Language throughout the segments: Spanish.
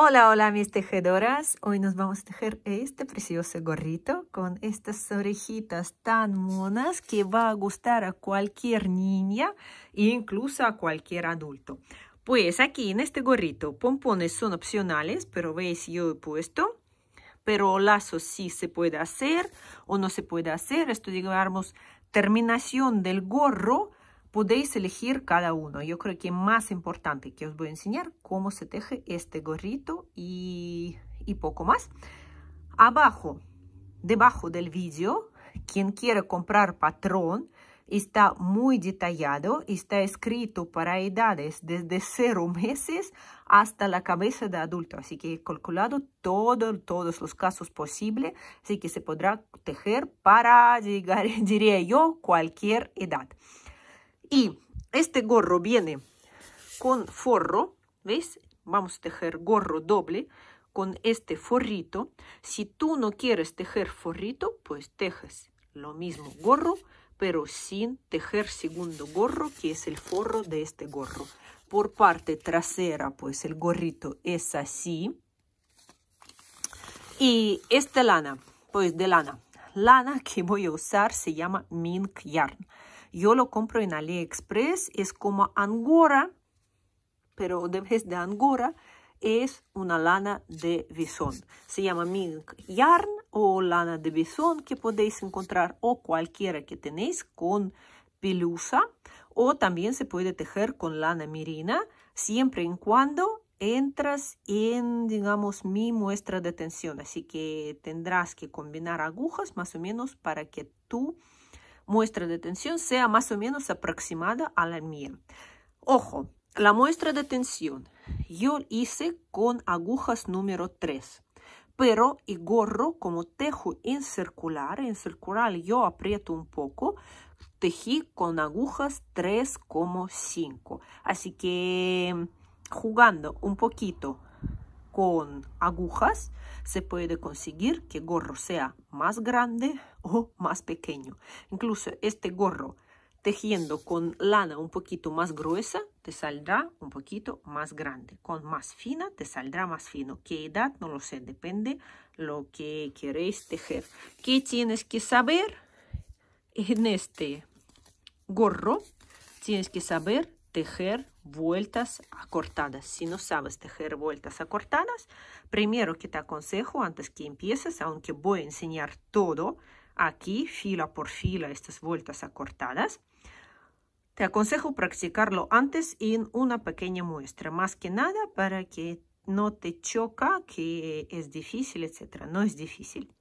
Hola, hola mis tejedoras. Hoy nos vamos a tejer este precioso gorrito con estas orejitas tan monas que va a gustar a cualquier niña e incluso a cualquier adulto. Pues aquí en este gorrito pompones son opcionales, pero veis yo he puesto. Pero lazos sí se puede hacer o no se puede hacer. Esto digamos terminación del gorro podéis elegir cada uno. Yo creo que más importante que os voy a enseñar cómo se teje este gorrito y, poco más. Abajo, debajo del vídeo, quien quiera comprar patrón, está muy detallado, está escrito para edades desde 0 meses hasta la cabeza de adulto, así que he calculado todo, todos los casos posibles, así que se podrá tejer para diría yo, cualquier edad. Y este gorro viene con forro, veis, Vamos a tejer gorro doble con este forrito. Si tú no quieres tejer forrito, pues tejes lo mismo gorro, pero sin tejer segundo gorro, que es el forro de este gorro. Por parte trasera, pues el gorrito es así. Y esta lana, pues de lana. Lana que voy a usar se llama mink yarn. Yo lo compro en AliExpress, es como angora, pero de vez de angora es una lana de bisón. Se llama mink yarn o lana de bisón que podéis encontrar o cualquiera que tenéis con pelusa o también se puede tejer con lana mirina siempre y cuando entras en, digamos, mi muestra de tensión. Así que tendrás que combinar agujas más o menos para que tú muestra de tensión sea más o menos aproximada a la mía. Ojo, la muestra de tensión yo hice con agujas número 3, pero y gorro como tejo en circular, en circular yo aprieto un poco, tejí con agujas 3,5. Así que jugando un poquito con agujas, se puede conseguir que gorro sea más grande o más pequeño. Incluso este gorro tejiendo con lana un poquito más gruesa, te saldrá un poquito más grande. Con más fina, te saldrá más fino. ¿Qué edad? No lo sé, depende lo que queréis tejer. ¿Qué tienes que saber en este gorro? Tienes que saber tejer vueltas acortadas. Si no sabes tejer vueltas acortadas, primero que te aconsejo antes que empieces, aunque voy a enseñar todo aquí, fila por fila, estas vueltas acortadas, te aconsejo practicarlo antes en una pequeña muestra, más que nada para que no te choca que es difícil, etcétera. No es difícil,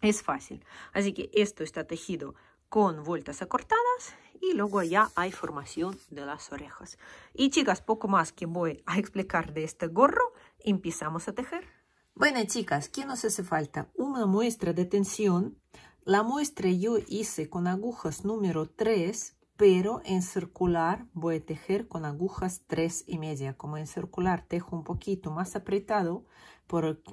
es fácil. Así que esto está tejido con vueltas acortadas y luego ya hay formación de las orejas. Y chicas, poco más que voy a explicar de este gorro, empezamos a tejer. Bueno, chicas, ¿qué nos hace falta? Una muestra de tensión. La muestra yo hice con agujas número 3, pero en circular voy a tejer con agujas 3 y media. Como en circular tejo un poquito más apretado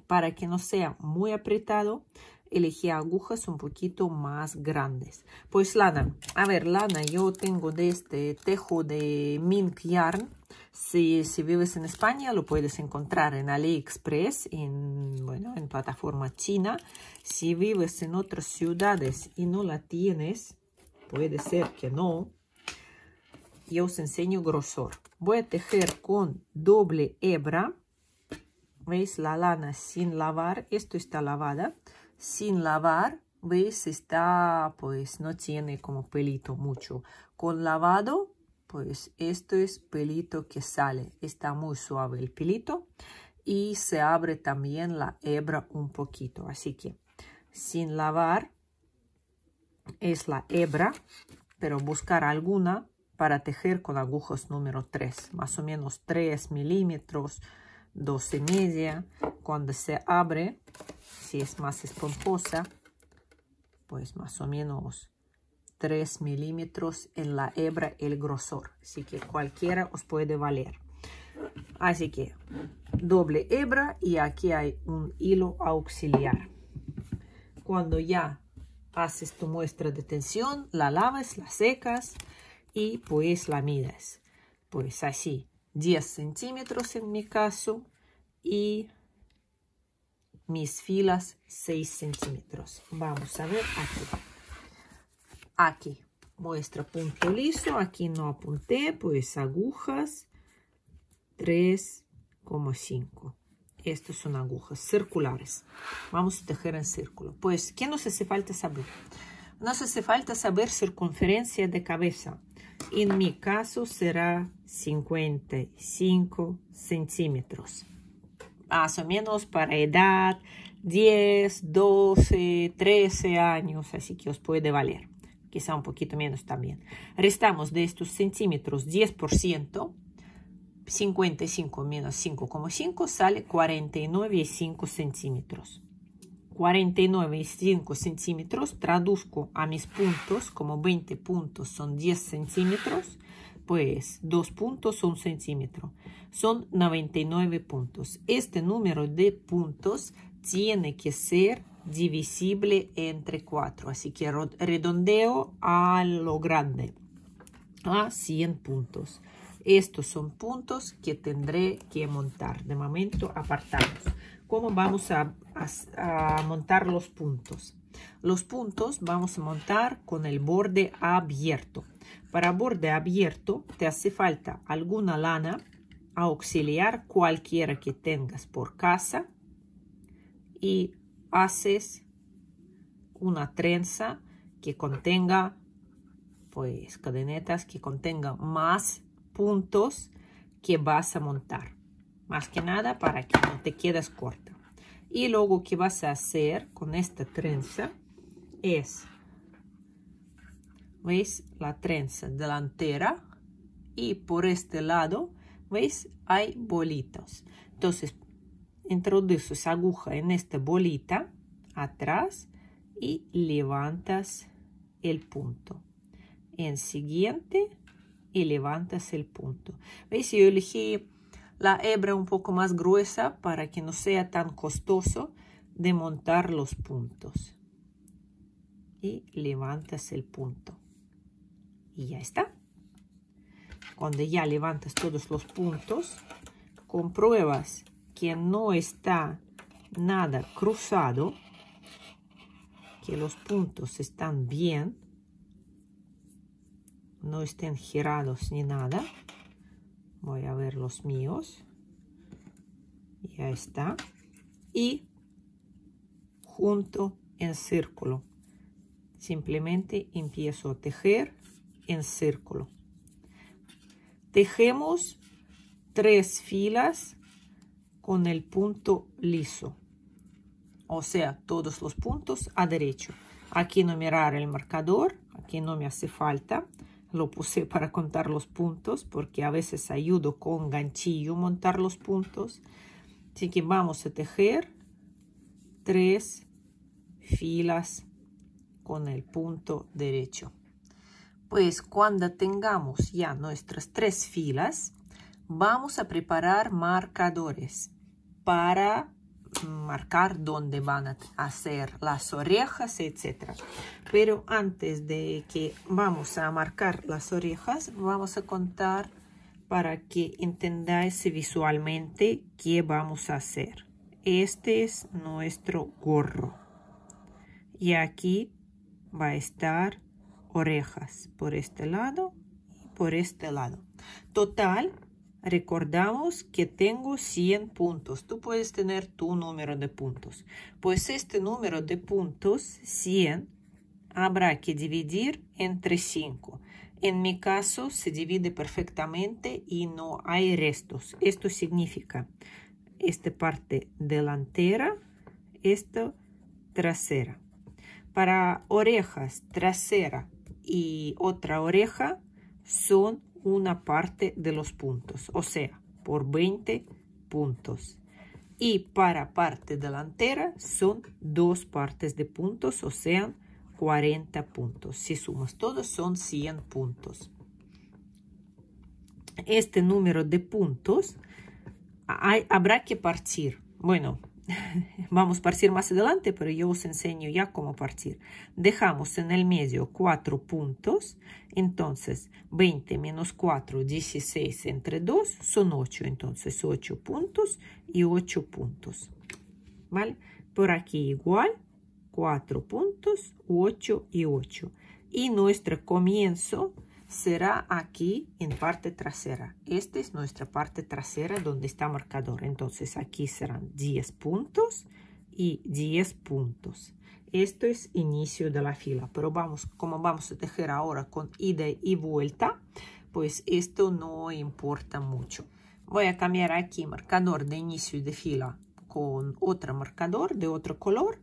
para que no sea muy apretado, elegí agujas un poquito más grandes. Pues lana, a ver, lana, yo tengo de este tejo de Mink Yarn. Si, si vives en España, lo puedes encontrar en AliExpress, en, bueno, en plataforma china. Si vives en otras ciudades y no la tienes, puede ser que no, yo os enseño grosor. Voy a tejer con doble hebra. ¿Veis? La lana sin lavar. Esto está lavada sin lavar, ¿veis? Está, pues no tiene como pelito mucho. Con lavado, pues esto es pelito que sale. Está muy suave el pelito y se abre también la hebra un poquito. Así que sin lavar es la hebra, pero buscar alguna para tejer con agujas número 3, más o menos 3 milímetros, 12 y media. Cuando se abre, si es más esponjosa, pues más o menos 3 milímetros en la hebra el grosor. Así que cualquiera os puede valer. Así que doble hebra y aquí hay un hilo auxiliar. Cuando ya haces tu muestra de tensión, la lavas, la secas y pues la mides. Pues así, 10 centímetros en mi caso y mis filas 6 centímetros. Vamos a ver aquí. Aquí muestra punto liso. Aquí no apunté, pues agujas 3,5. estos son agujas circulares. Vamos a tejer en círculo. Pues, ¿qué nos hace falta saber? Nos hace falta saber circunferencia de cabeza. En mi caso será 55 centímetros más o menos para edad 10, 12, 13 años, así que os puede valer, quizá un poquito menos también. Restamos de estos centímetros 10%, 55 menos 5,5 sale 49,5 centímetros. 49,5 centímetros traduzco a mis puntos como 20 puntos son 10 centímetros pues, dos puntos, un centímetro. Son 99 puntos. Este número de puntos tiene que ser divisible entre 4. Así que redondeo a lo grande, a 100 puntos. Estos son puntos que tendré que montar. De momento apartamos. ¿Cómo vamos a montar los puntos? Los puntos vamos a montar con el borde abierto. Para borde abierto te hace falta alguna lana auxiliar cualquiera que tengas por casa y haces una trenza que contenga pues cadenetas que contenga más puntos que vas a montar más que nada para que no te quedes corta y luego que vas a hacer con esta trenza es ¿Veis? La trenza delantera y por este lado, ¿veis? Hay bolitos. Entonces, introduces aguja en esta bolita atrás y levantas el punto. En siguiente y levantas el punto. ¿Veis? Yo elegí la hebra un poco más gruesa para que no sea tan costoso de montar los puntos. Y levantas el punto y ya está. Cuando ya levantas todos los puntos, compruebas que no está nada cruzado, que los puntos están bien, no estén girados ni nada. Voy a ver los míos. Ya está. Y junto en círculo. Simplemente empiezo a tejer en círculo. Tejemos tres filas con el punto liso. O sea, todos los puntos a derecho. Aquí no mirar el marcador, aquí no me hace falta. Lo puse para contar los puntos porque a veces ayudo con ganchillo montar los puntos. Así que vamos a tejer tres filas con el punto derecho. Pues cuando tengamos ya nuestras tres filas, vamos a preparar marcadores para marcar dónde van a hacer las orejas, etcétera. Pero antes de que vamos a marcar las orejas, vamos a contar para que entendáis visualmente qué vamos a hacer. Este es nuestro gorro. Y aquí va a estar orejas por este lado y por este lado. Total, recordamos que tengo 100 puntos. Tú puedes tener tu número de puntos. Pues este número de puntos, 100, habrá que dividir entre 5. En mi caso se divide perfectamente y no hay restos. Esto significa esta parte delantera, esta trasera. Para orejas trasera y otra oreja son una parte de los puntos, o sea, por 20 puntos. Y para parte delantera son dos partes de puntos, o sea, 40 puntos. Si sumas todos son 100 puntos. Este número de puntos habrá que partir. Bueno, vamos a partir más adelante, pero yo os enseño ya cómo partir. Dejamos en el medio 4 puntos, entonces 20 menos 4, 16 entre 2 son 8, entonces 8 puntos y 8 puntos. ¿Vale? Por aquí igual, 4 puntos, 8 y 8. Y nuestro comienzo será aquí en parte trasera. Esta es nuestra parte trasera donde está marcador. Entonces aquí serán 10 puntos y 10 puntos. Esto es inicio de la fila, pero vamos, como vamos a tejer ahora con ida y vuelta, pues esto no importa mucho. Voy a cambiar aquí marcador de inicio de fila con otro marcador de otro color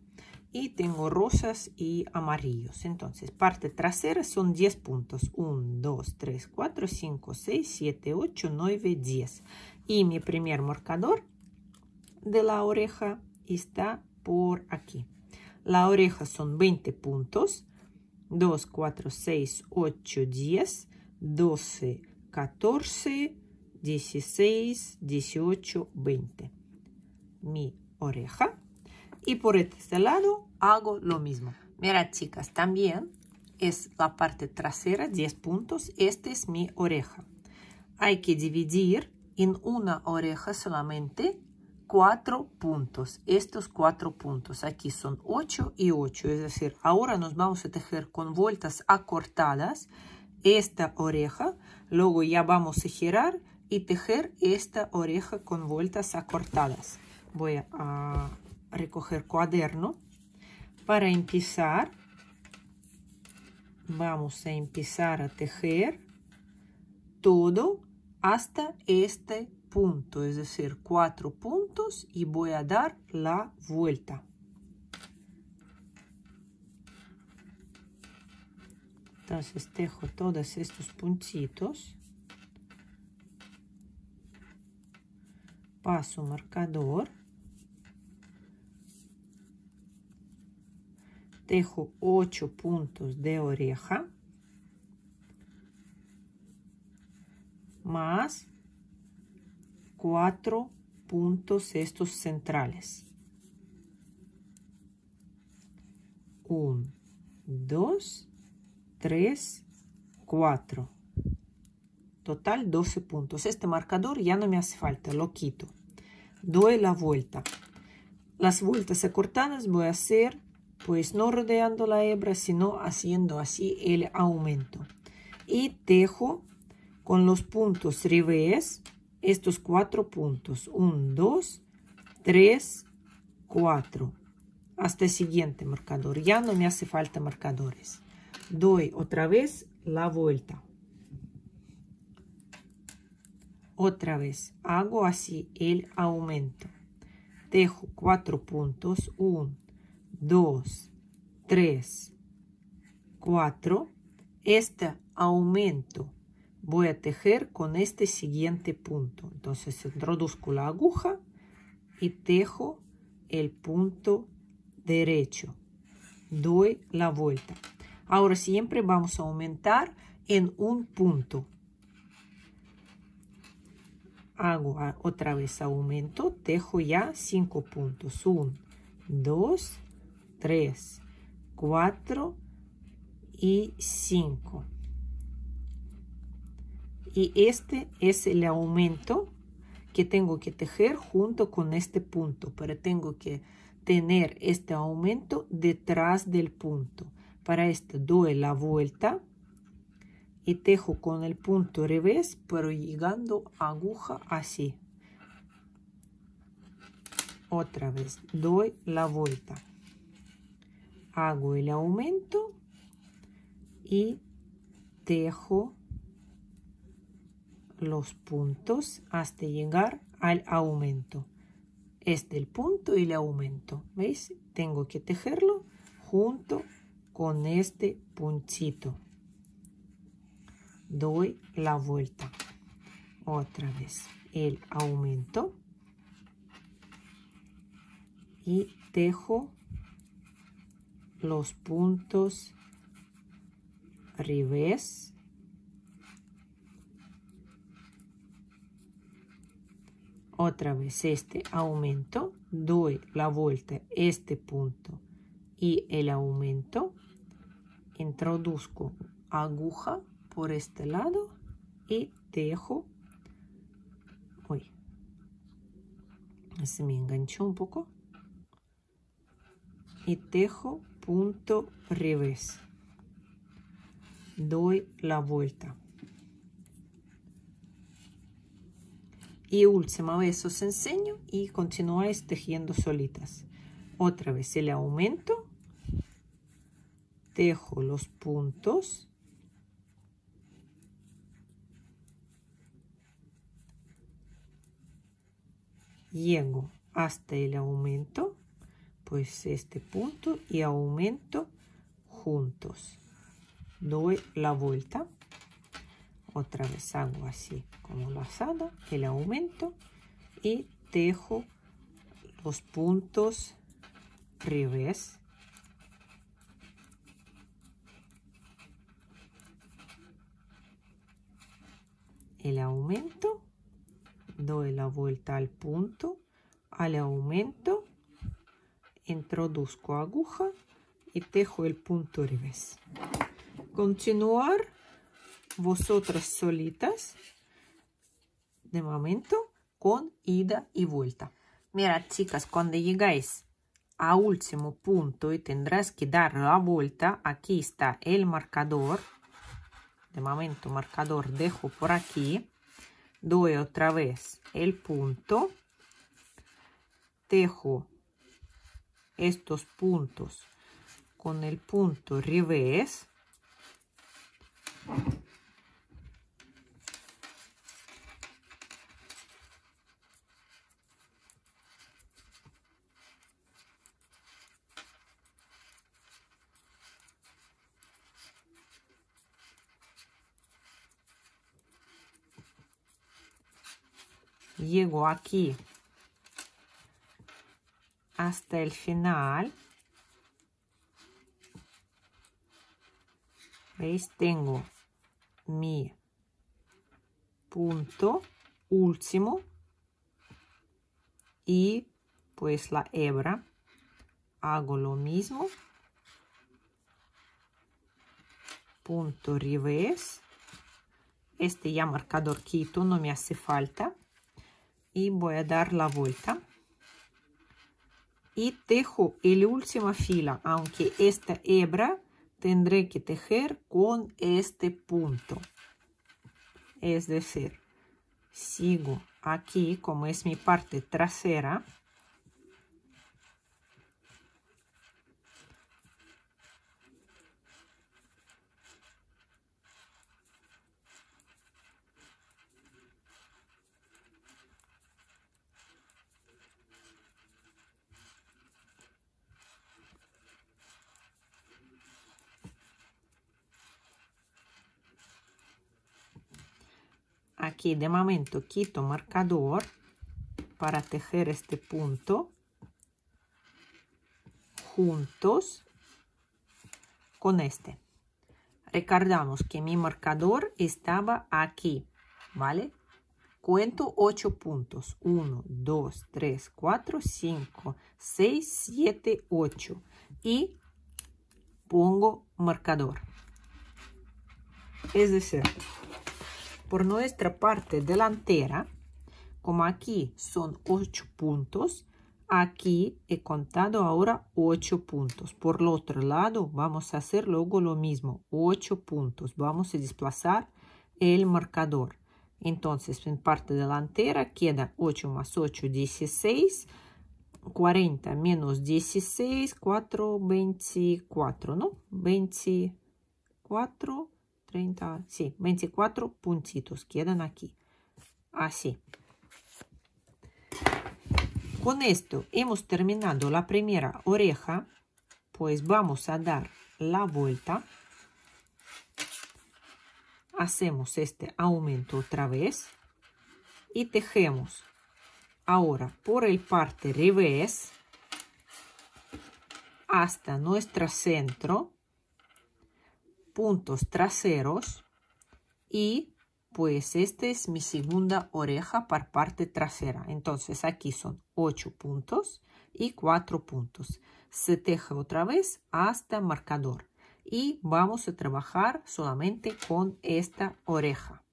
y tengo rosas y amarillos. Entonces, parte trasera son 10 puntos. 1, 2, 3, 4, 5, 6, 7, 8, 9, 10. Y mi primer marcador de la oreja está por aquí. La oreja son 20 puntos. 2, 4, 6, 8, 10, 12, 14, 16, 18, 20. Mi oreja y por este lado hago lo mismo. Mira, chicas, también es la parte trasera, 10 puntos. Esta es mi oreja. Hay que dividir en una oreja solamente 4 puntos. Estos 4 puntos aquí son 8 y 8. Es decir, ahora nos vamos a tejer con vueltas acortadas esta oreja. Luego ya vamos a girar y tejer esta oreja con vueltas acortadas. Voy a recoger cuaderno. Para empezar, vamos a empezar a tejer todo hasta este punto, es decir, cuatro puntos y voy a dar la vuelta. Entonces tejo todos estos puntitos. Paso marcador. Dejo 8 puntos de oreja. Más 4 puntos estos centrales. 1, 2, 3, 4. Total 12 puntos. Este marcador ya no me hace falta, lo quito. Doy la vuelta. Las vueltas acortadas voy a hacer pues no rodeando la hebra, sino haciendo así el aumento. Y tejo con los puntos revés estos cuatro puntos. 1, 2, 3, 4. Hasta el siguiente marcador. Ya no me hace falta marcadores. Doy otra vez la vuelta. Otra vez hago así el aumento. Dejo cuatro puntos. 1, 2, 3, 4. Este aumento voy a tejer con este siguiente punto. Entonces introduzco la aguja y tejo el punto derecho. Doy la vuelta. Ahora siempre vamos a aumentar en un punto. Hago otra vez aumento, tejo ya 5 puntos. 1, 2, 3, 4 y 5. Y este es el aumento que tengo que tejer junto con este punto, pero tengo que tener este aumento detrás del punto. Para esto doy la vuelta y tejo con el punto revés, pero llegando aguja así. Otra vez doy la vuelta hago el aumento y tejo los puntos hasta llegar al aumento. Este el punto y el aumento. ¿Veis? Tengo que tejerlo junto con este puntito. Doy la vuelta. Otra vez el aumento y tejo los puntos revés otra vez este aumento doy la vuelta este punto y el aumento introduzco aguja por este lado y dejo hoy se me enganchó un poco y tejo punto revés doy la vuelta y última vez os enseño y continuáis tejiendo solitas otra vez el aumento tejo los puntos llego hasta el aumento pues este punto y aumento juntos doy la vuelta otra vez hago así como lazada el aumento y dejo los puntos revés el aumento doy la vuelta al punto al aumento introduzco aguja y tejo el punto revés continuar vosotras solitas de momento con ida y vuelta mira chicas cuando llegáis a último punto y tendrás que dar la vuelta aquí está el marcador de momento marcador dejo por aquí doy otra vez el punto tejo estos puntos con el punto revés llego aquí hasta el final. ¿Veis? Tengo mi punto último y pues la hebra. Hago lo mismo. Punto revés. Este ya marcador quito, no me hace falta. Y voy a dar la vuelta y tejo el última fila, aunque esta hebra tendré que tejer con este punto. Es decir, sigo aquí como es mi parte trasera aquí de momento quito marcador para tejer este punto juntos con este recordamos que mi marcador estaba aquí vale cuento 8 puntos 1 2 3 4 5 6 7 8 y pongo marcador es decir por nuestra parte delantera, como aquí son 8 puntos, aquí he contado ahora 8 puntos. Por el otro lado vamos a hacer luego lo mismo, 8 puntos. Vamos a desplazar el marcador. Entonces en parte delantera queda 8 más 8, 16. 40 menos 16, 4, 24, ¿no? 24 30, sí, 24 puntitos quedan aquí. Así. Con esto hemos terminado la primera oreja, pues vamos a dar la vuelta. Hacemos este aumento otra vez y tejemos ahora por el parte revés hasta nuestro centro puntos traseros y pues esta es mi segunda oreja para parte trasera. Entonces aquí son 8 puntos y 4 puntos. Se teja otra vez hasta marcador y vamos a trabajar solamente con esta oreja.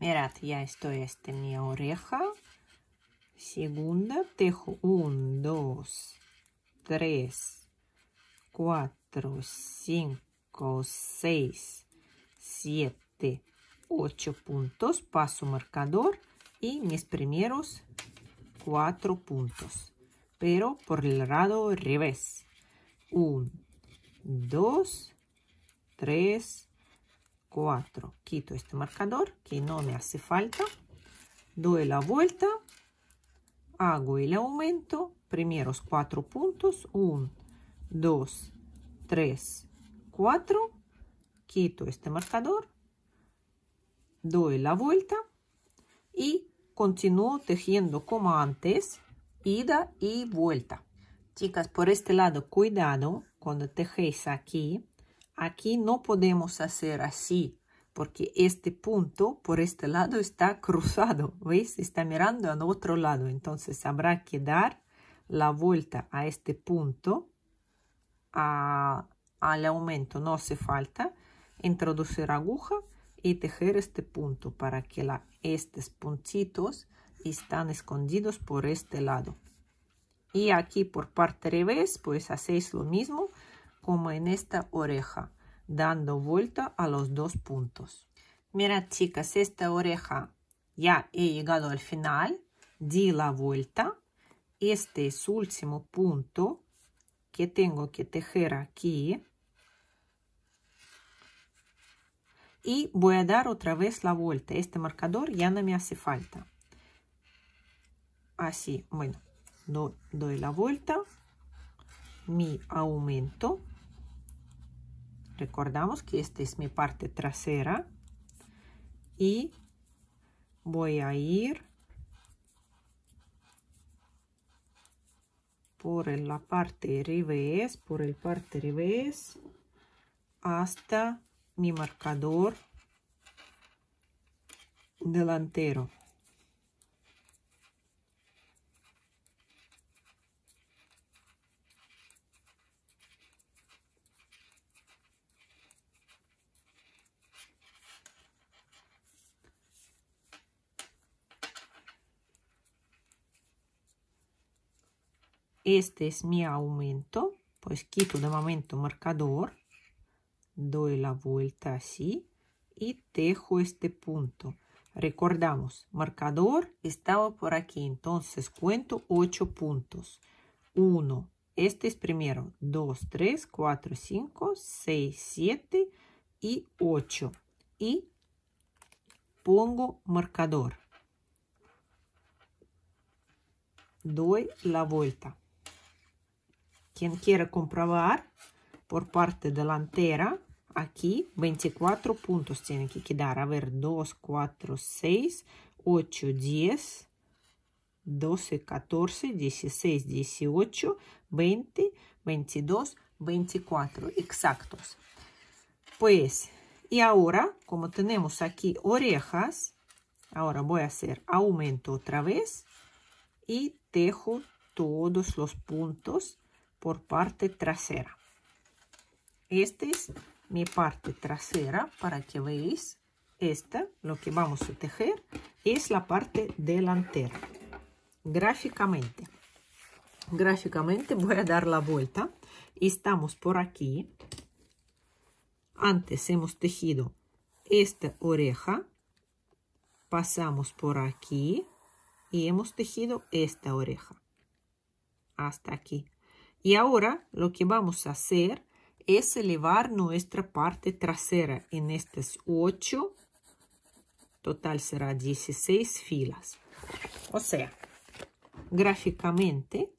Mirad, ya estoy en mi oreja. Segunda, tejo 1, 2, 3, 4, 5, 6, 7, 8 puntos. Paso marcador y mis primeros 4 puntos. Pero por el lado revés. 1, 2, 3, 4. Quito este marcador que no me hace falta. Doy la vuelta. Hago el aumento. Primeros 4 puntos. 1, 2, 3, 4, quito este marcador, doy la vuelta y continúo tejiendo como antes, ida y vuelta. Chicas, por este lado, cuidado cuando tejéis aquí. Aquí no podemos hacer así, porque este punto por este lado está cruzado, ¿veis? Está mirando al otro lado, entonces habrá que dar la vuelta a este punto, a al aumento no hace falta introducir aguja y tejer este punto para que la, estos puntitos están escondidos por este lado. Y aquí por parte revés, pues hacéis lo mismo como en esta oreja, dando vuelta a los dos puntos. mira chicas, esta oreja ya he llegado al final, di la vuelta. Este es último punto que tengo que tejer aquí y voy a dar otra vez la vuelta. Este marcador ya no me hace falta. Así, bueno, doy la vuelta, mi aumento. Recordamos que esta es mi parte trasera y voy a ir por la parte revés, por el parte revés hasta mi marcador delantero. Este es mi aumento, pues quito de momento marcador doy la vuelta así y dejo este punto. Recordamos, marcador estaba por aquí, entonces cuento 8 puntos. 1, este es primero, 2, 3, 4, 5, 6, 7 y 8. Y pongo marcador. Doy la vuelta. Quien quiera comprobar por parte delantera, aquí 24 puntos tienen que quedar. A ver, 2, 4, 6, 8, 10, 12, 14, 16, 18, 20, 22, 24. Exactos. Pues, y ahora, como tenemos aquí orejas, ahora voy a hacer aumento otra vez y tejo todos los puntos por parte trasera. Este es mi parte trasera para que veáis esta lo que vamos a tejer es la parte delantera gráficamente gráficamente voy a dar la vuelta estamos por aquí antes hemos tejido esta oreja pasamos por aquí y hemos tejido esta oreja hasta aquí y ahora lo que vamos a hacer es elevar nuestra parte trasera en estas 8, total será 16 filas. O sea, gráficamente,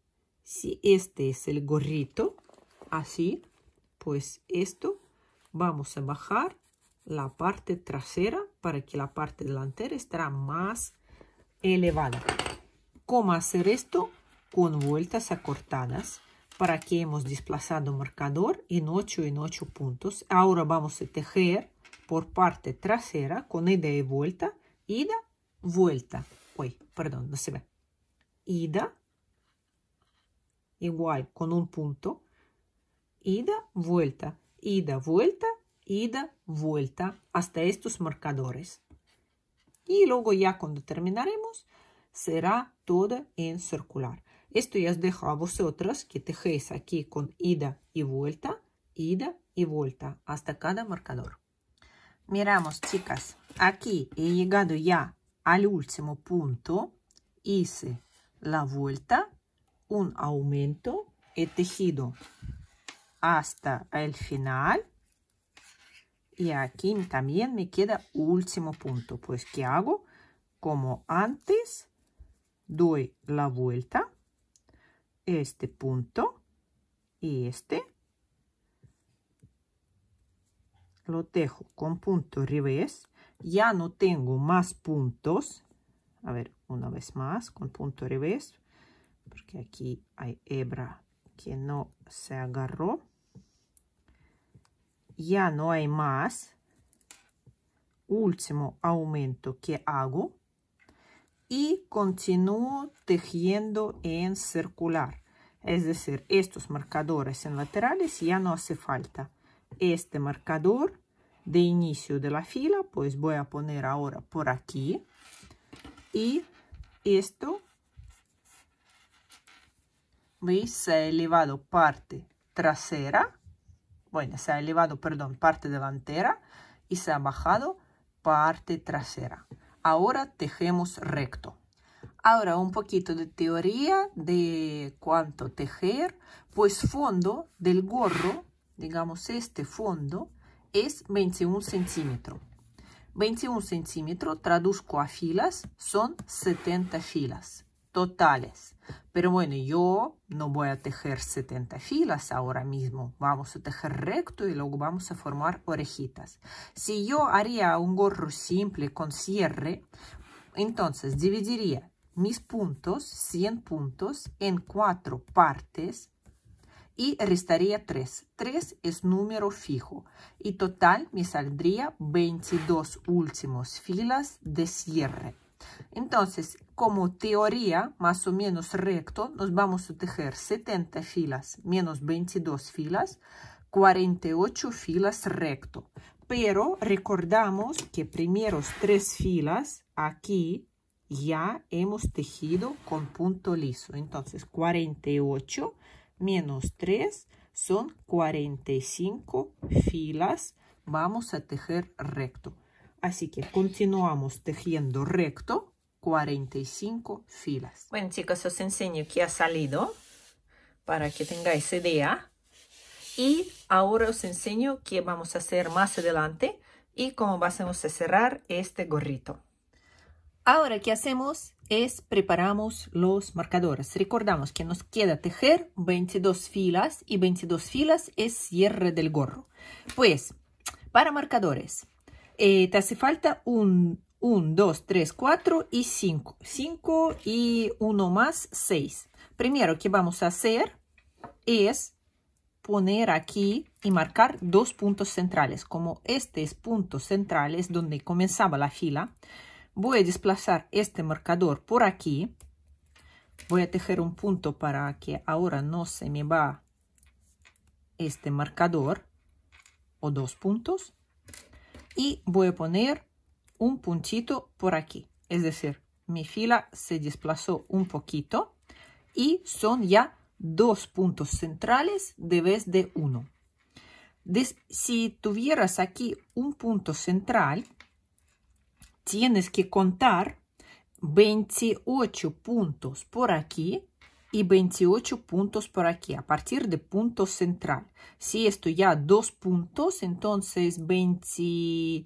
si este es el gorrito, así, pues esto vamos a bajar la parte trasera para que la parte delantera estará más elevada. ¿Cómo hacer esto? Con vueltas acortadas para que hemos desplazado marcador en 8 en 8 puntos. Ahora vamos a tejer por parte trasera con ida y vuelta, ida, vuelta. Uy, perdón, no se ve. Ida, igual con un punto, ida, vuelta, ida, vuelta, ida, vuelta, hasta estos marcadores. Y luego ya cuando terminaremos, será todo en circular. Esto ya os dejo a vosotros que tejéis aquí con ida y vuelta, ida y vuelta hasta cada marcador. Miramos, chicas, aquí he llegado ya al último punto, hice la vuelta, un aumento, he tejido hasta el final y aquí también me queda último punto. Pues, ¿qué hago? Como antes, doy la vuelta este punto y este. Lo dejo con punto revés. Ya no tengo más puntos. A ver, una vez más, con punto revés. Porque aquí hay hebra que no se agarró. Ya no hay más. Último aumento que hago y continúo tejiendo en circular. Es decir, estos marcadores en laterales ya no hace falta. Este marcador de inicio de la fila, pues voy a poner ahora por aquí. Y esto, ¿veis? Se ha elevado parte trasera, bueno, se ha elevado, perdón, parte delantera y se ha bajado parte trasera. Ahora tejemos recto. Ahora un poquito de teoría de cuánto tejer. Pues fondo del gorro, digamos este fondo, es 21 centímetros. 21 centímetros, traduzco a filas, son 70 filas totales. Pero bueno, yo no voy a tejer 70 filas ahora mismo. Vamos a tejer recto y luego vamos a formar orejitas. Si yo haría un gorro simple con cierre, entonces dividiría mis puntos, 100 puntos, en cuatro partes y restaría 3. 3 es número fijo y total me saldría 22 últimos filas de cierre. Entonces, como teoría, más o menos recto, nos vamos a tejer 70 filas menos 22 filas, 48 filas recto. Pero recordamos que primeros tres filas aquí ya hemos tejido con punto liso. Entonces, 48 menos 3 son 45 filas. Vamos a tejer recto. Así que continuamos tejiendo recto 45 filas. Bueno chicos, os enseño que ha salido para que tengáis idea. Y ahora os enseño qué vamos a hacer más adelante y cómo vamos a cerrar este gorrito. Ahora que hacemos es preparamos los marcadores. Recordamos que nos queda tejer 22 filas y 22 filas es cierre del gorro. Pues, para marcadores, eh, te hace falta un 1, 2, 3, 4 y 5. 5 y 1 más 6. Primero que vamos a hacer es poner aquí y marcar dos puntos centrales. Como este es punto central, es donde comenzaba la fila, voy a desplazar este marcador por aquí. Voy a tejer un punto para que ahora no se me va este marcador o dos puntos y voy a poner un puntito por aquí. Es decir, mi fila se desplazó un poquito y son ya dos puntos centrales de vez de uno. si tuvieras aquí un punto central, tienes que contar 28 puntos por aquí y 28 puntos por aquí, a partir de punto central. Si esto ya dos puntos, entonces 27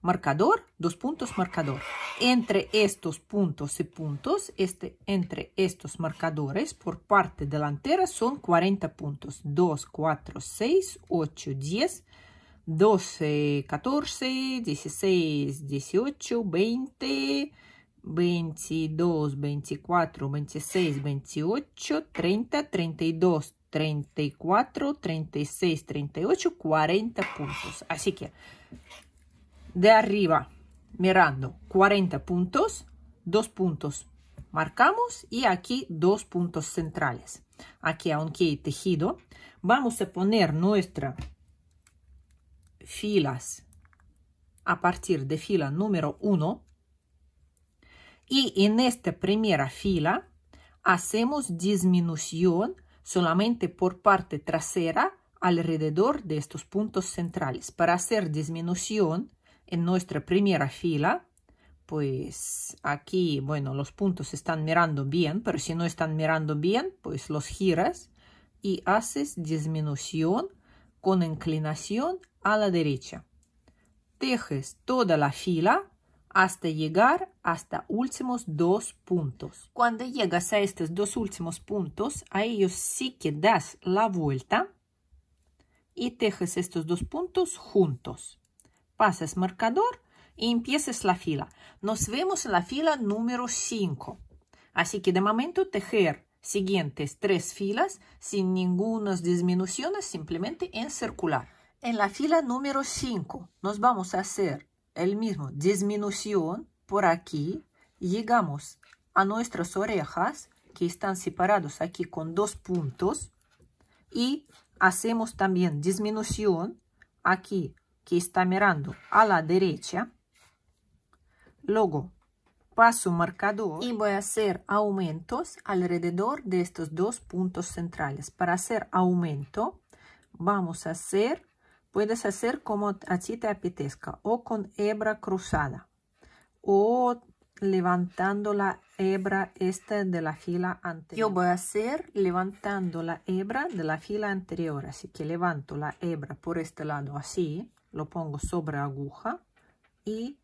marcador, dos puntos, marcador. Entre estos puntos y puntos, este, entre estos marcadores por parte delantera son 40 puntos. 2, 4, 6, 8, 10, 12, 14, 16, 18, 20, 22, 24, 26, 28, 30, 32, 34, 36, 38, 40 puntos. Así que de arriba mirando 40 puntos, dos puntos marcamos y aquí dos puntos centrales. Aquí aunque hay tejido, vamos a poner nuestras filas a partir de fila número 1 y en esta primera fila hacemos disminución solamente por parte trasera alrededor de estos puntos centrales. Para hacer disminución en nuestra primera fila, pues aquí, bueno, los puntos están mirando bien, pero si no están mirando bien, pues los giras y haces disminución con inclinación a la derecha. Tejes toda la fila hasta llegar hasta últimos dos puntos. Cuando llegas a estos dos últimos puntos, a ellos sí que das la vuelta y tejes estos dos puntos juntos pases marcador y empieces la fila. Nos vemos en la fila número 5. Así que de momento tejer siguientes tres filas sin ninguna disminución, simplemente en circular. En la fila número 5 nos vamos a hacer el mismo disminución por aquí. Llegamos a nuestras orejas que están separados aquí con dos puntos y hacemos también disminución aquí que está mirando a la derecha. Luego paso marcador y voy a hacer aumentos alrededor de estos dos puntos centrales. Para hacer aumento vamos a hacer, puedes hacer como a ti te apetezca o con hebra cruzada o levantando la hebra esta de la fila anterior. Yo voy a hacer levantando la hebra de la fila anterior, así que levanto la hebra por este lado así lo pongo sobre aguja y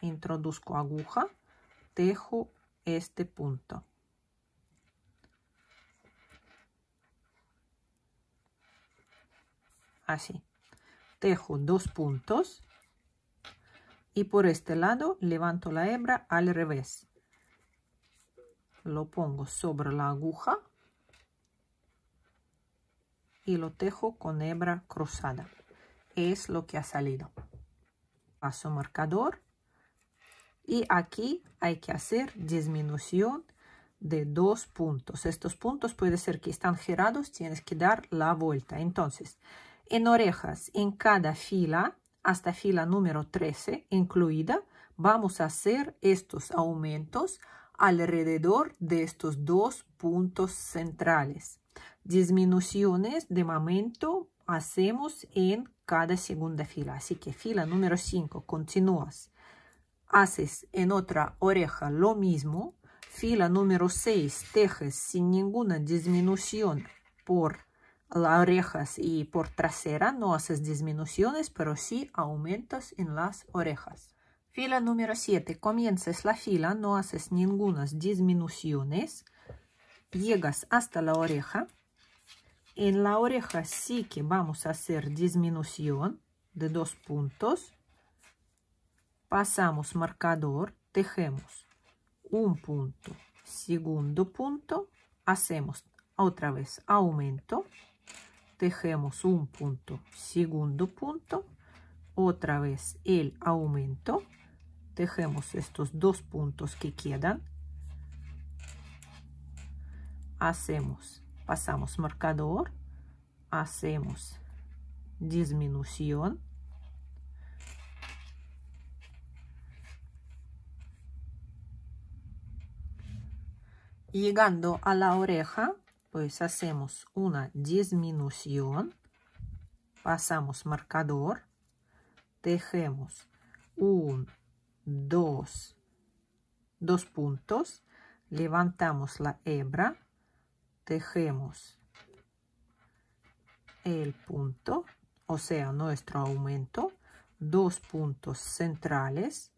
introduzco aguja, tejo este punto. Así. Tejo dos puntos y por este lado levanto la hebra al revés. Lo pongo sobre la aguja y lo tejo con hebra cruzada es lo que ha salido. Paso marcador. Y aquí hay que hacer disminución de dos puntos. Estos puntos puede ser que están girados, tienes que dar la vuelta. Entonces, en orejas, en cada fila, hasta fila número 13 incluida, vamos a hacer estos aumentos alrededor de estos dos puntos centrales. Disminuciones de momento hacemos en cada segunda fila. Así que fila número 5, continúas. Haces en otra oreja lo mismo. Fila número 6, tejes sin ninguna disminución por las orejas y por trasera. No haces disminuciones, pero sí aumentas en las orejas. Fila número 7, comienzas la fila, no haces ninguna disminuciones. Llegas hasta la oreja en la oreja sí que vamos a hacer disminución de dos puntos. Pasamos marcador, tejemos un punto, segundo punto, hacemos otra vez aumento, tejemos un punto, segundo punto, otra vez el aumento, tejemos estos dos puntos que quedan, hacemos pasamos marcador, hacemos disminución, llegando a la oreja, pues hacemos una disminución, pasamos marcador, tejemos un, dos, dos puntos, levantamos la hebra, tejemos el punto, o sea, nuestro aumento, dos puntos centrales,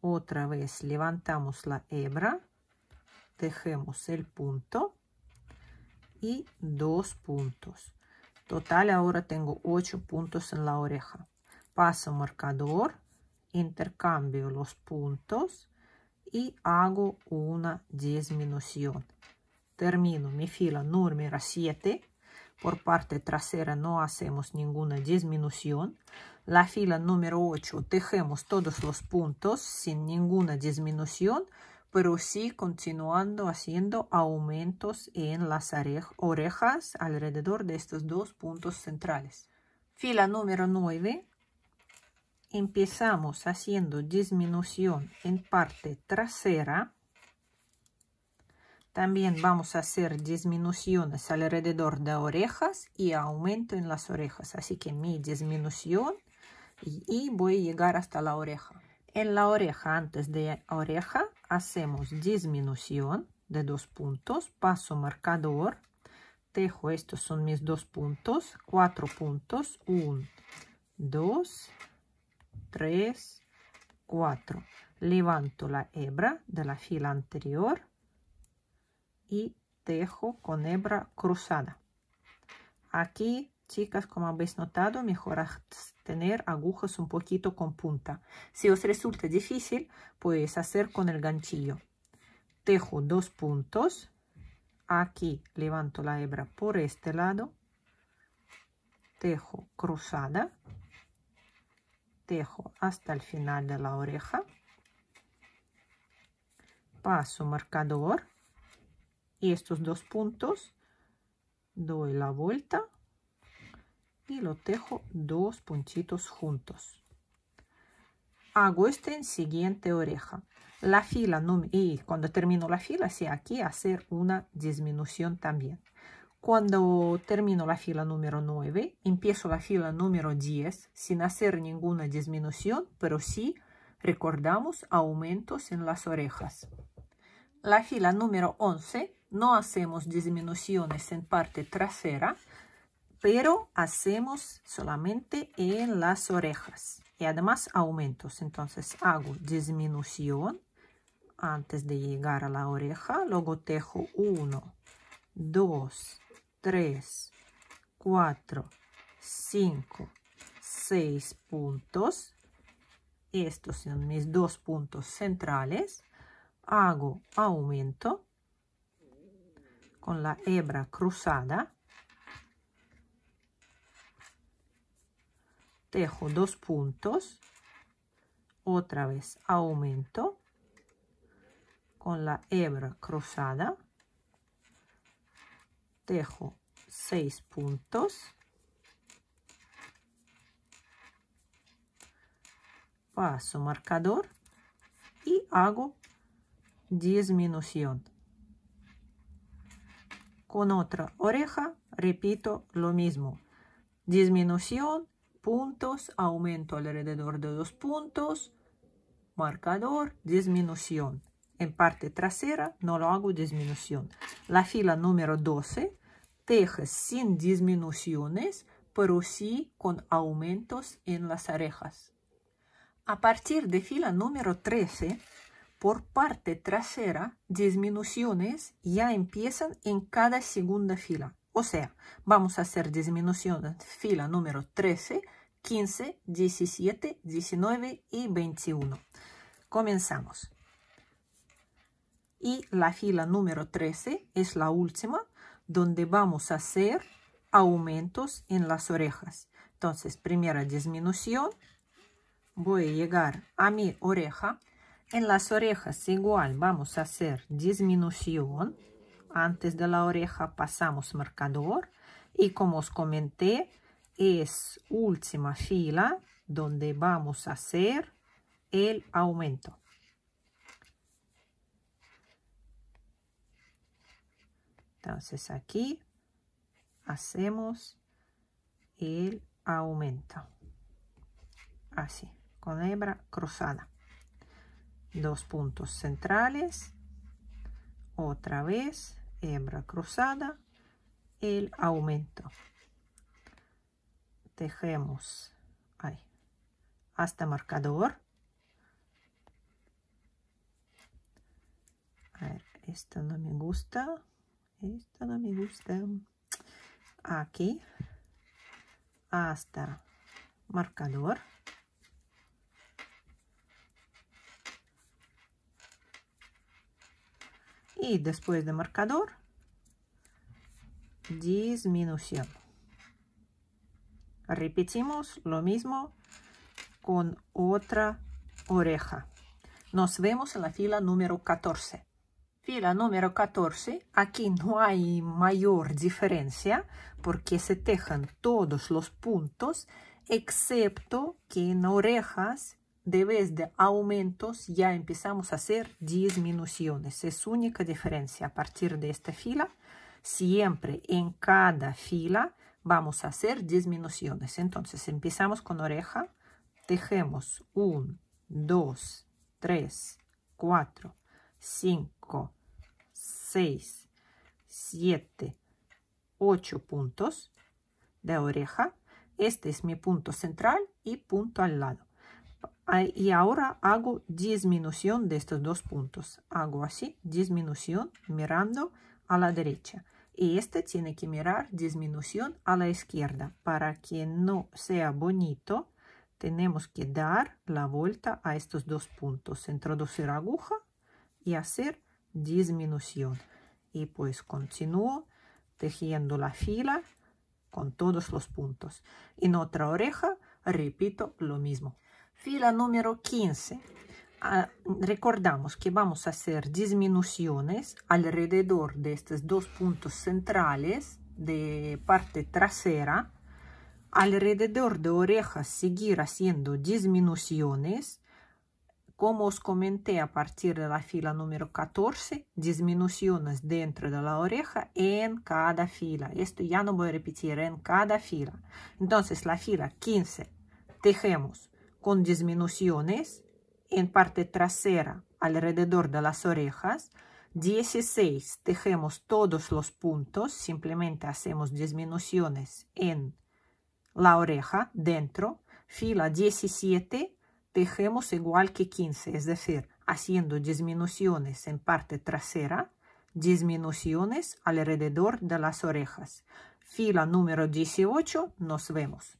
otra vez levantamos la hebra, tejemos el punto y dos puntos. Total, ahora tengo ocho puntos en la oreja. Paso marcador, intercambio los puntos y hago una disminución termino mi fila número 7 por parte trasera no hacemos ninguna disminución la fila número 8 tejemos todos los puntos sin ninguna disminución pero sí continuando haciendo aumentos en las orejas alrededor de estos dos puntos centrales. Fila número 9. Empezamos haciendo disminución en parte trasera también vamos a hacer disminuciones alrededor de orejas y aumento en las orejas. Así que mi disminución y, voy a llegar hasta la oreja. En la oreja, antes de oreja, hacemos disminución de dos puntos, paso marcador, tejo, estos son mis dos puntos, cuatro puntos, un, dos, tres, cuatro. Levanto la hebra de la fila anterior y tejo con hebra cruzada. Aquí, chicas, como habéis notado, mejor tener agujas un poquito con punta. Si os resulta difícil, puedes hacer con el ganchillo. Tejo dos puntos. Aquí levanto la hebra por este lado. Tejo cruzada. Tejo hasta el final de la oreja. Paso marcador y estos dos puntos doy la vuelta y lo tejo dos puntitos juntos hago este en siguiente oreja la fila y cuando termino la fila sí aquí hacer una disminución también cuando termino la fila número 9 empiezo la fila número 10 sin hacer ninguna disminución pero sí recordamos aumentos en las orejas la fila número 11 no hacemos disminuciones en parte trasera, pero hacemos solamente en las orejas y además aumentos. Entonces hago disminución antes de llegar a la oreja, luego tejo 1, 2, 3, 4, 5, 6 puntos. Estos son mis dos puntos centrales. Hago aumento con la hebra cruzada tejo dos puntos otra vez aumento con la hebra cruzada tejo seis puntos paso marcador y hago disminución con otra oreja, repito lo mismo. Disminución, puntos, aumento alrededor de dos puntos, marcador, disminución. En parte trasera no lo hago disminución. La fila número 12, tejes sin disminuciones, pero sí con aumentos en las orejas. A partir de fila número 13, por parte trasera, disminuciones ya empiezan en cada segunda fila. O sea, vamos a hacer disminuciones fila número 13, 15, 17, 19 y 21. Comenzamos. Y la fila número 13 es la última donde vamos a hacer aumentos en las orejas. Entonces, primera disminución, voy a llegar a mi oreja en las orejas igual vamos a hacer disminución. Antes de la oreja pasamos marcador. Y como os comenté, es última fila donde vamos a hacer el aumento. Entonces aquí hacemos el aumento. Así, con hebra cruzada dos puntos centrales otra vez hembra cruzada el aumento tejemos ahí hasta marcador a esto no me gusta esto no me gusta aquí hasta marcador y después de marcador disminución. Repetimos lo mismo con otra oreja. Nos vemos en la fila número 14. Fila número 14, aquí no hay mayor diferencia porque se tejan todos los puntos excepto que en orejas de vez de aumentos ya empezamos a hacer disminuciones. Es única diferencia. A partir de esta fila, siempre en cada fila vamos a hacer disminuciones. Entonces empezamos con oreja, tejemos 1, 2, 3, 4, 5, 6, 7, 8 puntos de oreja. Este es mi punto central y punto al lado. Ah, y ahora hago disminución de estos dos puntos. Hago así, disminución mirando a la derecha. Y este tiene que mirar disminución a la izquierda. Para que no sea bonito, tenemos que dar la vuelta a estos dos puntos. Introducir aguja y hacer disminución. Y pues continúo tejiendo la fila con todos los puntos. En otra oreja repito lo mismo. Fila número 15. Ah, recordamos que vamos a hacer disminuciones alrededor de estos dos puntos centrales de parte trasera. Alrededor de orejas seguir haciendo disminuciones. Como os comenté a partir de la fila número 14, disminuciones dentro de la oreja en cada fila. Esto ya no voy a repetir, en cada fila. Entonces la fila 15, tejemos con disminuciones en parte trasera alrededor de las orejas. 16 tejemos todos los puntos, simplemente hacemos disminuciones en la oreja dentro. Fila 17 tejemos igual que 15, es decir, haciendo disminuciones en parte trasera, disminuciones alrededor de las orejas. Fila número 18, nos vemos.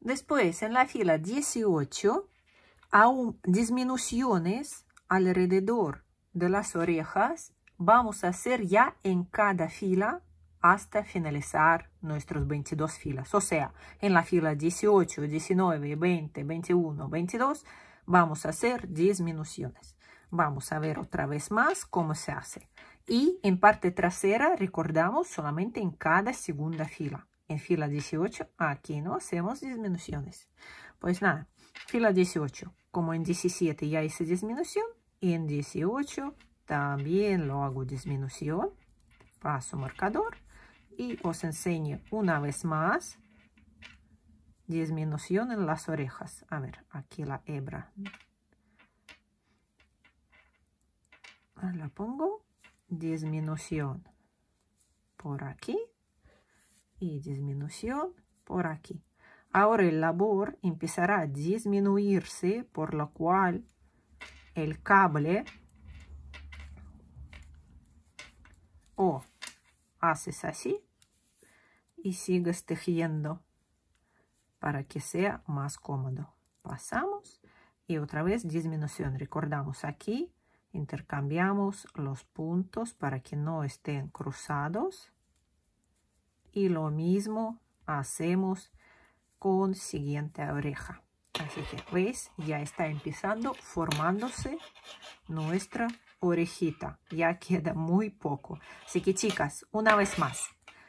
Después, en la fila 18, aún disminuciones alrededor de las orejas vamos a hacer ya en cada fila hasta finalizar nuestros 22 filas. O sea, en la fila 18, 19, 20, 21, 22 vamos a hacer disminuciones. Vamos a ver otra vez más cómo se hace. Y en parte trasera, recordamos, solamente en cada segunda fila en fila 18, aquí no hacemos disminuciones. Pues nada, fila 18, como en 17 ya hice disminución, y en 18 también lo hago disminución. Paso marcador y os enseño una vez más disminución en las orejas. A ver, aquí la hebra. La pongo disminución por aquí y disminución por aquí. Ahora el labor empezará a disminuirse, por lo cual el cable o haces así y sigues tejiendo para que sea más cómodo. Pasamos y otra vez disminución. Recordamos aquí, intercambiamos los puntos para que no estén cruzados. Y lo mismo hacemos con siguiente oreja. Así que, ¿veis? Ya está empezando formándose nuestra orejita. Ya queda muy poco. Así que, chicas, una vez más,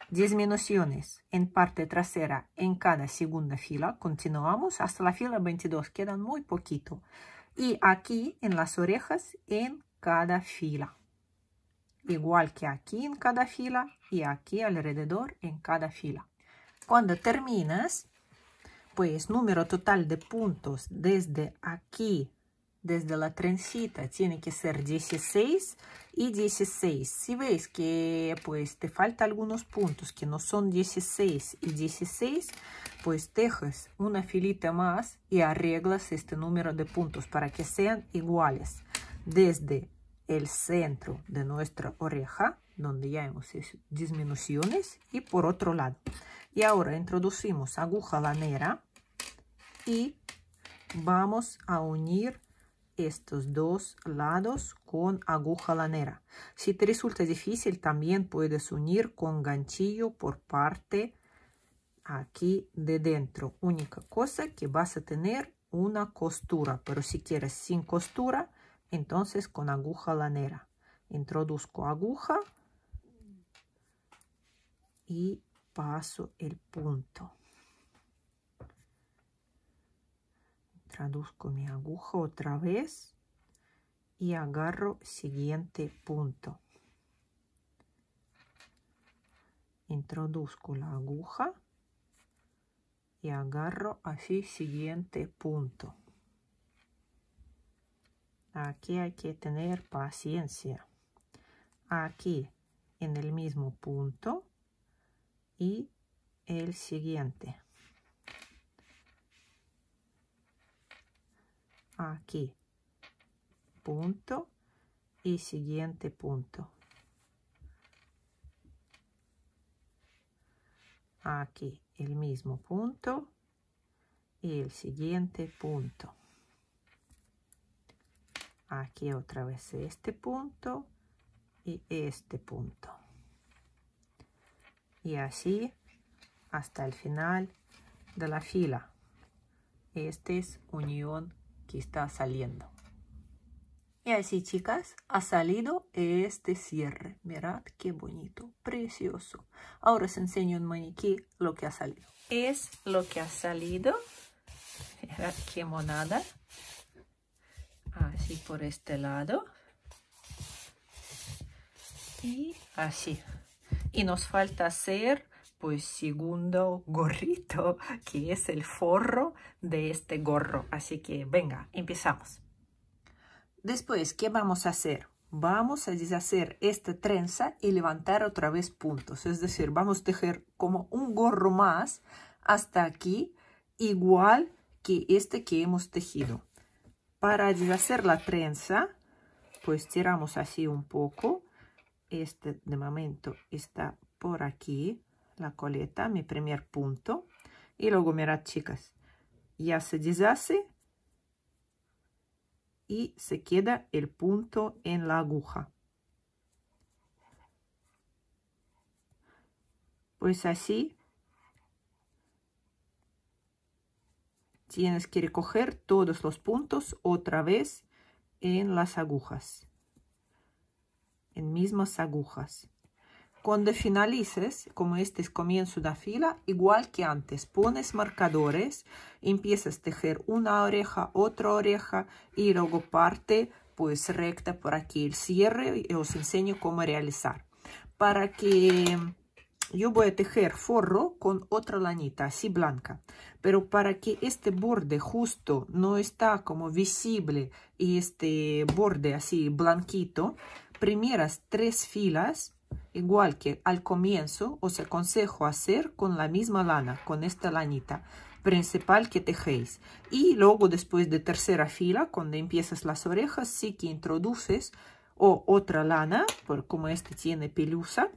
disminuciones en parte trasera en cada segunda fila. Continuamos hasta la fila 22. Quedan muy poquito. Y aquí en las orejas en cada fila igual que aquí en cada fila y aquí alrededor en cada fila. Cuando terminas, pues número total de puntos desde aquí, desde la trencita, tiene que ser 16 y 16. Si veis que pues te falta algunos puntos que no son 16 y 16, pues dejas una filita más y arreglas este número de puntos para que sean iguales. Desde el centro de nuestra oreja, donde ya hemos hecho disminuciones, y por otro lado. Y ahora introducimos aguja lanera y vamos a unir estos dos lados con aguja lanera. Si te resulta difícil, también puedes unir con ganchillo por parte aquí de dentro. Única cosa que vas a tener una costura, pero si quieres sin costura, entonces con aguja lanera introduzco aguja y paso el punto. traduzco mi aguja otra vez y agarro siguiente punto. Introduzco la aguja y agarro así siguiente punto. Aquí hay que tener paciencia. Aquí en el mismo punto y el siguiente. Aquí. Punto y siguiente punto. Aquí el mismo punto y el siguiente punto aquí otra vez este punto y este punto y así hasta el final de la fila este es unión que está saliendo y así chicas ha salido este cierre mirad qué bonito precioso ahora os enseño un maniquí lo que ha salido es lo que ha salido mirad qué monada así por este lado y así y nos falta hacer pues segundo gorrito que es el forro de este gorro así que venga empezamos después qué vamos a hacer vamos a deshacer esta trenza y levantar otra vez puntos es decir vamos a tejer como un gorro más hasta aquí igual que este que hemos tejido para deshacer la trenza, pues tiramos así un poco. Este de momento está por aquí, la coleta, mi primer punto. Y luego, mirad, chicas, ya se deshace y se queda el punto en la aguja. Pues así tienes que recoger todos los puntos otra vez en las agujas en mismas agujas cuando finalices como este es comienzo de fila igual que antes pones marcadores empiezas a tejer una oreja otra oreja y luego parte pues recta por aquí el cierre y os enseño cómo realizar para que yo voy a tejer forro con otra lanita así blanca pero para que este borde justo no está como visible y este borde así blanquito primeras tres filas igual que al comienzo os aconsejo hacer con la misma lana con esta lanita principal que tejéis y luego después de tercera fila cuando empiezas las orejas sí que introduces o otra lana por como este tiene pelusa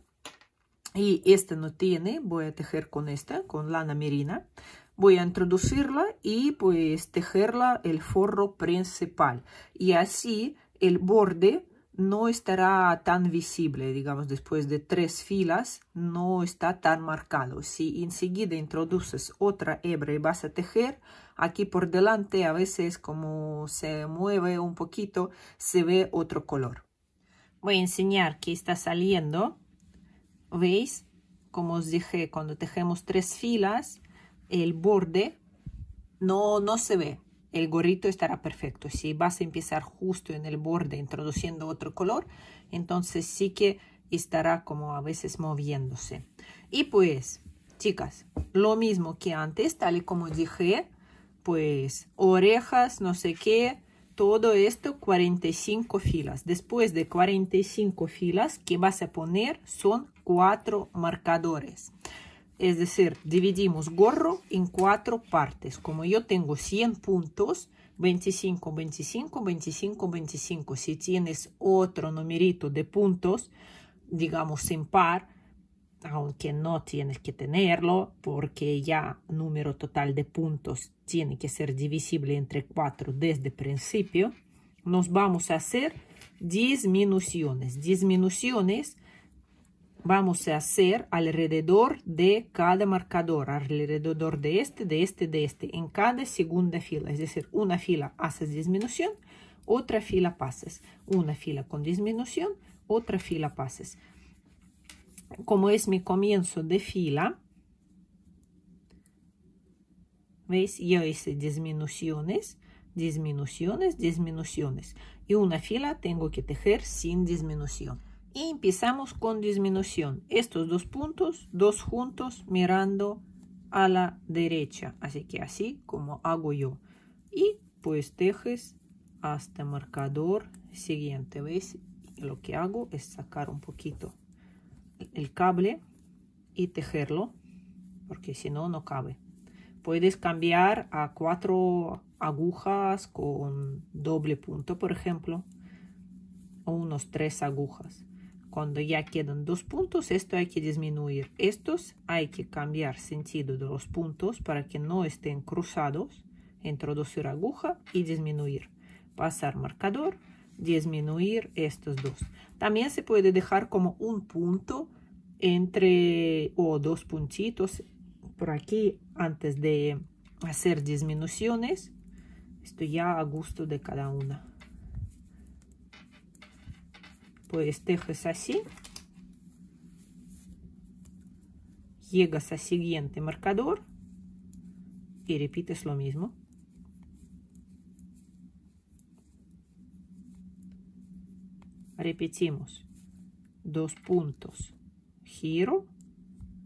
y este no tiene, voy a tejer con esta, con lana mirina Voy a introducirla y pues tejerla el forro principal. Y así el borde no estará tan visible, digamos, después de tres filas, no está tan marcado. Si enseguida introduces otra hebra y vas a tejer, aquí por delante a veces como se mueve un poquito, se ve otro color. Voy a enseñar que está saliendo ¿Veis? Como os dije, cuando tejemos tres filas, el borde no, no se ve. El gorrito estará perfecto. Si vas a empezar justo en el borde introduciendo otro color, entonces sí que estará como a veces moviéndose. Y pues, chicas, lo mismo que antes, tal y como dije, pues orejas, no sé qué, todo esto 45 filas. Después de 45 filas que vas a poner son cuatro marcadores. Es decir, dividimos gorro en cuatro partes. Como yo tengo 100 puntos, 25, 25, 25, 25. Si tienes otro numerito de puntos, digamos par aunque no tienes que tenerlo, porque ya número total de puntos tiene que ser divisible entre 4 desde principio, nos vamos a hacer disminuciones. Disminuciones vamos a hacer alrededor de cada marcador, alrededor de este, de este, de este, en cada segunda fila. Es decir, una fila haces disminución, otra fila pases Una fila con disminución, otra fila pases Como es mi comienzo de fila, ¿veis? Yo hice disminuciones, disminuciones, disminuciones. Y una fila tengo que tejer sin disminución y empezamos con disminución. Estos dos puntos, dos juntos mirando a la derecha. Así que así como hago yo. Y pues tejes hasta marcador siguiente. ¿Ves? Lo que hago es sacar un poquito el cable y tejerlo. Porque si no, no cabe. Puedes cambiar a cuatro agujas con doble punto, por ejemplo. O unos tres agujas. Cuando ya quedan dos puntos, esto hay que disminuir estos, hay que cambiar sentido de los puntos para que no estén cruzados, introducir aguja y disminuir, pasar marcador, disminuir estos dos. También se puede dejar como un punto entre o dos puntitos por aquí antes de hacer disminuciones. Esto ya a gusto de cada una pues así. Llegas al siguiente marcador y repites lo mismo. Repetimos dos puntos, giro,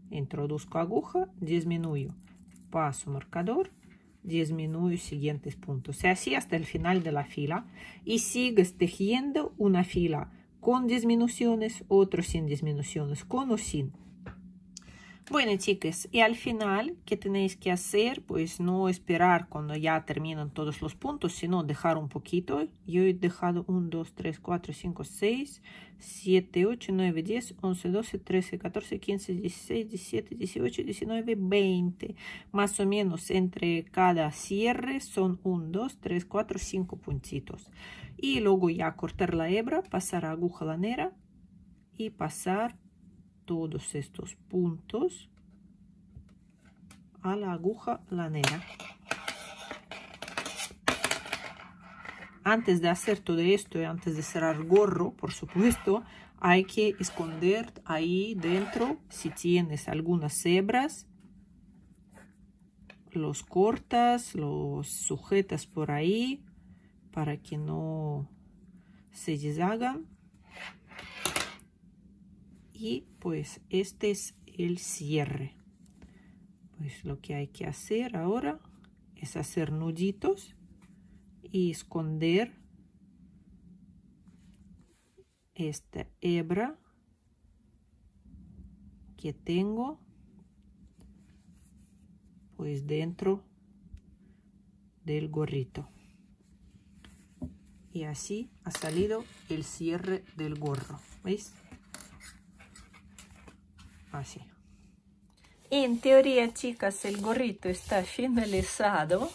introduzco aguja, disminuyo, paso marcador, disminuyo siguientes puntos. Y así hasta el final de la fila. Y sigues tejiendo una fila con disminuciones, otro sin disminuciones, con o sin. Bueno, chicas, y al final, ¿qué tenéis que hacer? Pues no esperar cuando ya terminan todos los puntos, sino dejar un poquito. Yo he dejado 1, 2, 3, 4, 5, 6, 7, 8, 9, 10, 11, 12, 13, 14, 15, 16, 17, 18, 19, 20. Más o menos entre cada cierre son 1, 2, 3, 4, 5 puntitos. Y luego ya cortar la hebra, pasar a aguja lanera y pasar todos estos puntos a la aguja lanera. Antes de hacer todo esto y antes de cerrar gorro, por supuesto, hay que esconder ahí dentro, si tienes algunas hebras, los cortas, los sujetas por ahí para que no se deshagan y pues este es el cierre pues lo que hay que hacer ahora es hacer nuditos y esconder esta hebra que tengo pues dentro del gorrito y así ha salido el cierre del gorro veis así. Ah, en teoría, chicas, el gorrito está finalizado,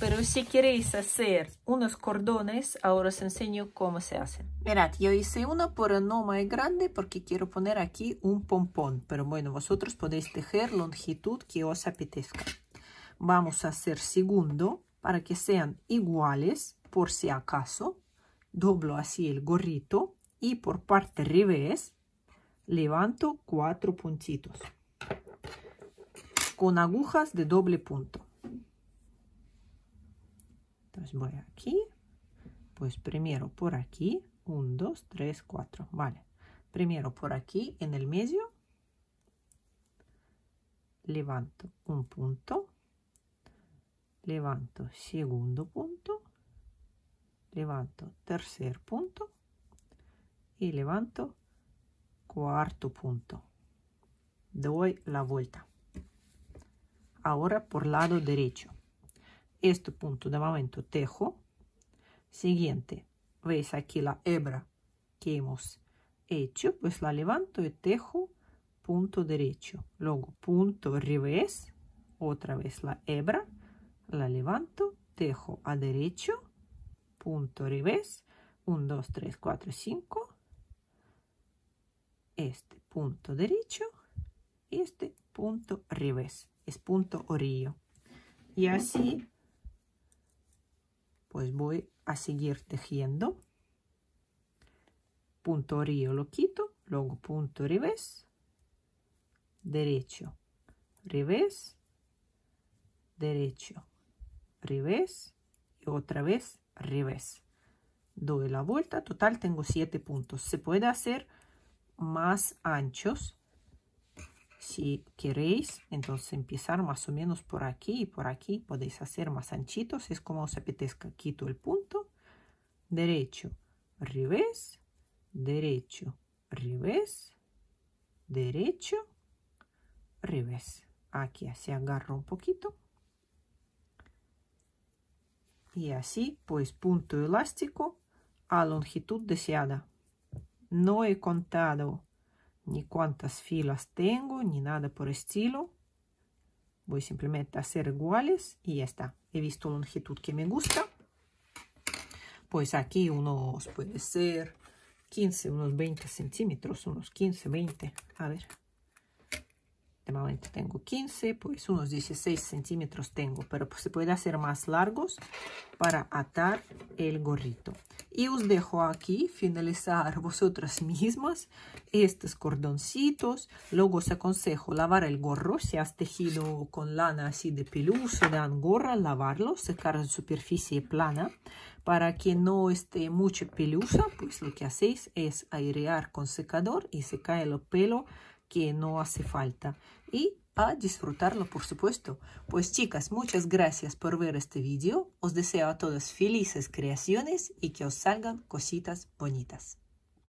pero si queréis hacer unos cordones, ahora os enseño cómo se hacen. Mirad, yo hice uno, pero no más grande, porque quiero poner aquí un pompón. Pero bueno, vosotros podéis tejer longitud que os apetezca. Vamos a hacer segundo, para que sean iguales, por si acaso. Doblo así el gorrito y por parte revés levanto cuatro puntitos con agujas de doble punto. Entonces voy aquí, pues primero por aquí, un dos tres cuatro vale. Primero por aquí en el medio, levanto un punto, levanto segundo punto, levanto tercer punto y levanto cuarto punto doy la vuelta ahora por lado derecho este punto de momento tejo siguiente veis aquí la hebra que hemos hecho pues la levanto y tejo punto derecho luego punto revés otra vez la hebra la levanto tejo a derecho punto revés 1 2 3 4 5 este punto derecho y este punto revés, es punto orillo. Y así pues voy a seguir tejiendo. Punto orillo lo quito, luego punto revés, derecho, revés, derecho, revés y otra vez revés. Doy la vuelta, total tengo siete puntos. Se puede hacer más anchos. Si queréis, entonces empezar más o menos por aquí y por aquí. Podéis hacer más anchitos, es como os apetezca. Quito el punto, derecho, revés, derecho, revés, derecho, revés. Aquí así agarro un poquito. Y así, pues punto elástico a longitud deseada. No he contado ni cuántas filas tengo, ni nada por estilo. Voy simplemente a hacer iguales y ya está. He visto longitud que me gusta. Pues aquí unos puede ser 15, unos 20 centímetros, unos 15, 20. A ver tengo 15, pues unos 16 centímetros tengo, pero pues, se puede hacer más largos para atar el gorrito. Y os dejo aquí finalizar vosotras mismas estos cordoncitos. Luego os aconsejo lavar el gorro, si has tejido con lana así de pelusa, de angorra, lavarlo, secar en superficie plana. Para que no esté mucho pelusa, pues lo que hacéis es airear con secador y se cae el pelo que no hace falta. Y a disfrutarlo, por supuesto. Pues chicas, muchas gracias por ver este vídeo. Os deseo a todas felices creaciones y que os salgan cositas bonitas.